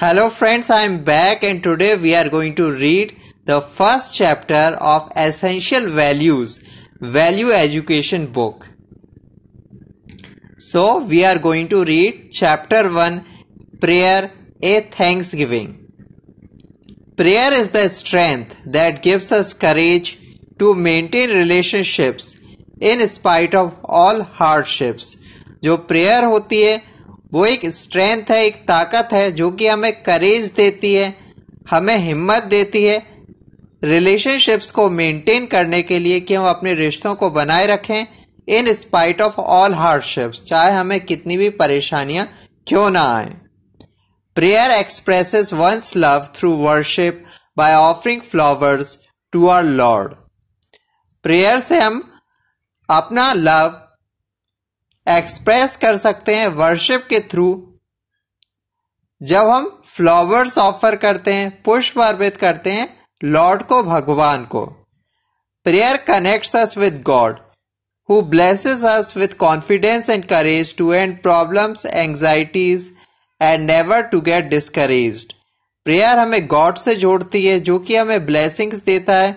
Hello friends, I am back and today we are going to read the first chapter of Essential Values, Value Education book. So we are going to read chapter 1, Prayer, a Thanksgiving. Prayer is the strength that gives us courage to maintain relationships in spite of all hardships. जो prayer होती है वो एक strength है एक ताकत है जो कि हमें करेज देती है हमें हिम्मत देती है रिलेशनशिप्स को मेंटेन करने के लिए कि हम अपने रिश्तों को बनाए रखें in spite of all hardships चाहे हमें कितनी भी परेशानियां क्यों ना आए prayer expresses one's love through worship by offering flowers to our lord prayer से हम अपना लव एक्सप्रेस कर सकते हैं वर्शिप के थ्रू जब हम फ्लावर्स ऑफर करते हैं पुष्प अर्पित करते हैं लॉर्ड को भगवान को prayer connects us with god who blesses us with confidence and courage to end problems anxieties and never to get discourage prayer हमें गॉड से जोड़ती है जो कि हमें ब्लेसिंग्स देता है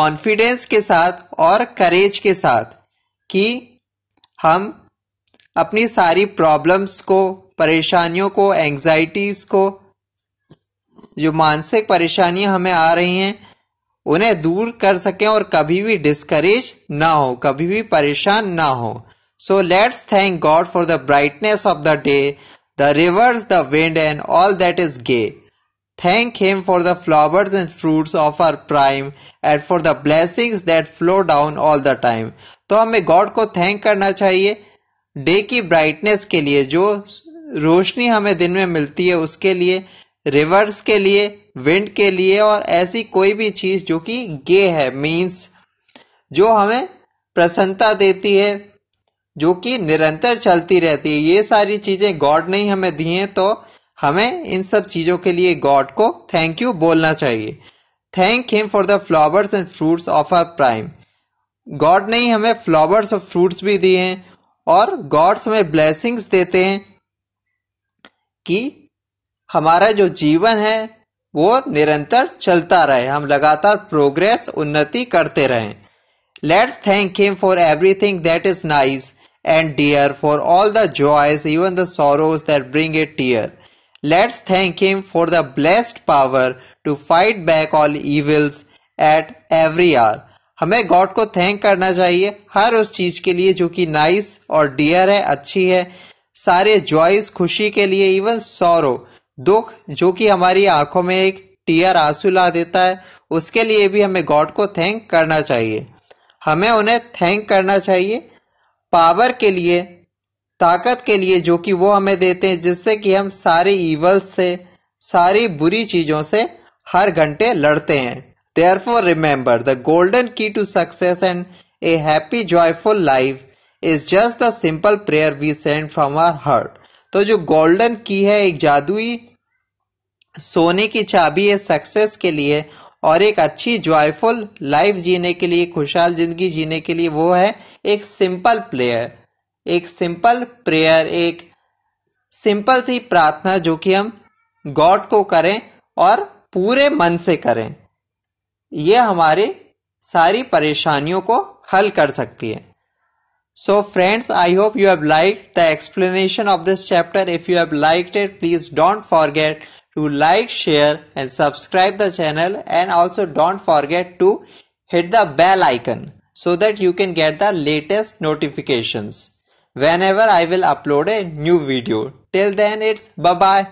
कॉन्फिडेंस के साथ और करेज के साथ कि हम अपनी सारी प्रॉब्लम्स को परेशानियों को एंजाइटीज़ को जो मानसिक परेशानियां हमें आ रही हैं उन्हें दूर कर सकें और कभी भी डिस्करेज ना हो कभी भी परेशान ना हो so let's thank god for the brightness of the day the rivers the wind and all that is gay Thank Him for the flowers and fruits of our prime and for the blessings that flow down all the time. तो हमें god को thank करना चाहिए day की brightness के लिए जो रोशनी हमें दिन में मिलती है उसके लिए रिवर्स के लिए विंड के लिए और ऐसी कोई भी चीज जो कि गे है मींस जो हमें प्रसन्नता देती है जो कि निरंतर चलती रहती है ये सारी चीजें गॉड ने ही हमें दी हैं तो हमें इन सब चीजों के लिए गॉड को थैंक यू बोलना चाहिए thank him for the flowers and fruits of our prime god ने ही हमें फ्लावर्स और फ्रूट्स भी दिए हैं और गॉड्स हमें ब्लेसिंग्स देते हैं कि हमारा जो जीवन है वो निरंतर चलता रहे हम लगातार प्रोग्रेस उन्नति करते रहे let's thank him for everything that is nice and dear for all the joys even the sorrows that bring a tear Let's thank him for the blessed power to fight back all evils at every hour. हमें god को thank करना चाहिए हर उस चीज के लिए जो कि नाइस और डियर है अच्छी है सारे जॉयस खुशी के लिए इवन सौरो दुख जो कि हमारी आंखों में एक टीयर आंसू ला देता है उसके लिए भी हमें गॉड को थैंक करना चाहिए हमें उन्हें थैंक करना चाहिए पावर के लिए ताकत के लिए जो कि वो हमें देते हैं जिससे कि हम सारे ईवल से सारी बुरी चीजों से हर घंटे लड़ते हैं therefore remember the golden key to success and a happy joyful life is just the simple prayer we send from our heart तो जो गोल्डन की है एक जादुई सोने की चाबी है सक्सेस के लिए और एक अच्छी जॉयफुल लाइफ जीने के लिए खुशहाल जिंदगी जीने के लिए वो है एक सिंपल प्लेयर एक सिंपल प्रेयर एक सिंपल सी प्रार्थना जो कि हम गॉड को करें और पूरे मन से करें यह हमारी सारी परेशानियों को हल कर सकती है so friends I hope you have like the explanation of this chapter if you have like it please don't forget to like share and subscribe the channel and also don't forget to hit the bell icon so that you can get the latest notifications whenever I will upload a new video. Till then it's bye bye.